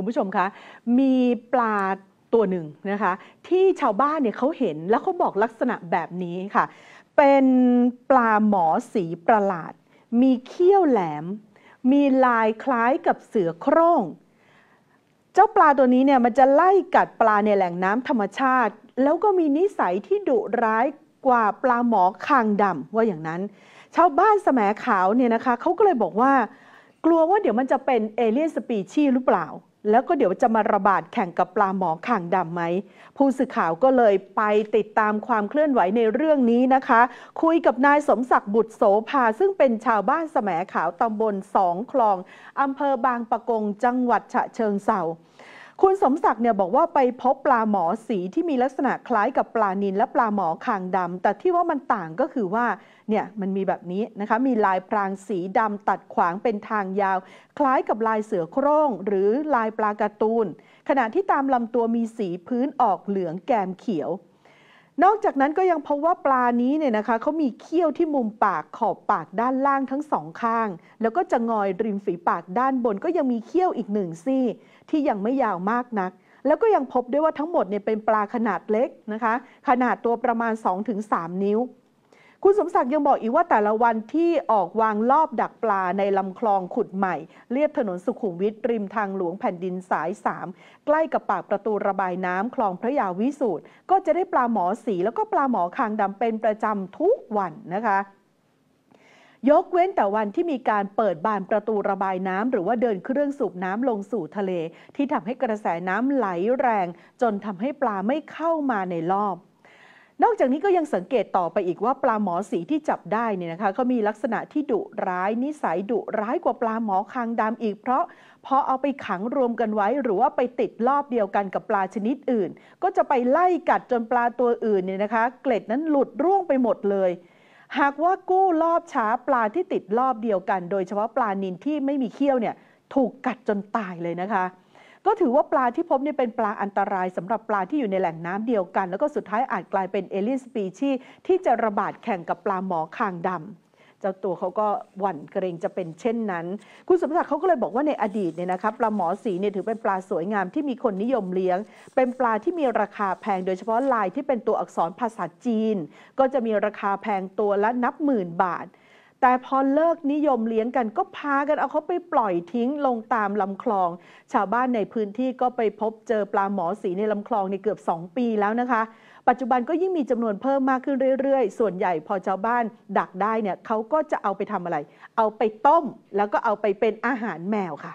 คุณผู้ชมคะมีปลา ตัวหนึ่งนะคะที่ชาวบ้านเนี่ยเขาเห็นแล้วเขาบอกลักษณะแบบนี้ค่ะ เป็นปลาหมอสีประหลาด มีเขี้ยวแหลม มีลายคล้ายกับเสือโคร่ง เจ้าปลาตัวนี้เนี่ยมันจะไล่กัดปลาในแหล่งน้ำธรรมชาติ แล้วก็มีนิสัยที่ดุร้ายกว่าปลาหมอคางดำว่าอย่างนั้นชาวบ้านแสมขาวเนี่ยนะคะเขาก็เลยบอกว่า กลัวว่าเดี๋ยวมันจะเป็นเอเลี่ยนสปีชีหรือเปล่าแล้วก็เดี๋ยวจะมาระบาดแข่งกับปลาหมอข่างดำไหม ผู้สื่อข่าวก็เลยไปติดตามความเคลื่อนไหวในเรื่องนี้นะคะ คุยกับนายสมศักดิ์บุตรโสภา ซึ่งเป็นชาวบ้านแสมขาวตำบลสองคลองอำเภอบางปะกง จังหวัดฉะเชิงเซราคุณสมศักดิ์เนี่ยบอกว่าไปพบปลาหมอสีที่มีลักษณะคล้ายกับปลานิลและปลาหมอคางดำ แต่ที่ว่ามันต่างก็คือว่าเนี่ยมันมีแบบนี้นะคะมีลายพรางสีดำตัดขวางเป็นทางยาว คล้ายกับลายเสือโคร่งหรือลายปลาการ์ตูนขณะที่ตามลำตัวมีสีพื้นออกเหลืองแกมเขียวนอกจากนั้นก็ยังพบว่าปลานี้เนี่ยนะคะเขามีเขี้ยวที่มุมปากขอบปากด้านล่างทั้งสองข้าง แล้วก็จะงอยริมฝีปากด้านบน ก็ยังมีเขี้ยวอีกหนึ่งซี่ที่ยังไม่ยาวมากนัก แล้วก็ยังพบด้วยว่าทั้งหมดเนี่ยเป็นปลาขนาดเล็กนะคะ ขนาดตัวประมาณ 2-3 นิ้วคุณสมศักดิ์ยังบอกอีกว่าแต่ละวันที่ออกวางรอบดักปลาในลำคลองขุดใหม่เลียบถนนสุขุมวิทริมทางหลวงแผ่นดินสาย 3 ใกล้กับปากประตูระบายน้ำคลองพระยาวิสูตรก็จะได้ปลาหมอสีแล้วก็ปลาหมอคางดำเป็นประจำทุกวันนะคะ ยกเว้นแต่วันที่มีการเปิดบานประตูระบายน้ำหรือว่าเดินเครื่องสูบน้ำลงสู่ทะเล ที่ทำให้กระแสน้ำไหลแรง จนทำให้ปลาไม่เข้ามาในรอบนอกจากนี้ก็ยังสังเกตต่อไปอีกว่าปลาหมอสีที่จับได้เนี่ยนะคะ ก็มีลักษณะที่ดุร้ายนิสัยดุร้ายกว่าปลาหมอคางดำอีกเพราะพอเอาไปขังรวมกันไว้ หรือว่าไปติดรอบเดียวกันกับปลาชนิดอื่น ก็จะไปไล่กัดจนปลาตัวอื่นเนี่ยนะคะ เกล็ดนั้นหลุดร่วงไปหมดเลย หากว่ากู้รอบช้าปลาที่ติดรอบเดียวกัน โดยเฉพาะปลานินที่ไม่มีเขี้ยวเนี่ยถูกกัดจนตายเลยนะคะก็ถือว่าปลาที่พบเนี่ยเป็นปลาอันตรายสำหรับปลาที่อยู่ในแหล่งน้ำเดียวกัน แล้วก็สุดท้ายอาจกลายเป็นเอเลียนสปีชีที่จะระบาดแข่งกับปลาหมอคางดำจ้าตัวเขาก็หวั่นเกรงจะเป็นเช่นนั้น คุณสมศักดิ์เขาก็เลยบอกว่าในอดีตเนี่ยนะครับปลาหมอสีเนี่ยถือเป็นปลาสวยงามที่มีคนนิยมเลี้ยง เป็นปลาที่มีราคาแพงโดยเฉพาะลายที่เป็นตัวอักษรภาษาจีน ก็จะมีราคาแพงตัวละนับหมื่นบาทแต่พอเลิกนิยมเลี้ยงกันก็พากันเอาเขาไปปล่อยทิ้งลงตามลำคลอง ชาวบ้านในพื้นที่ก็ไปพบเจอปลาหมอสีในลำคลองในเกือบ 2 ปีแล้วนะคะ ปัจจุบันก็ยิ่งมีจำนวนเพิ่มมากขึ้นเรื่อยๆ ส่วนใหญ่พอชาวบ้านดักได้เนี่ยเขาก็จะเอาไปทำอะไร เอาไปต้ม แล้วก็เอาไปเป็นอาหารแมวค่ะ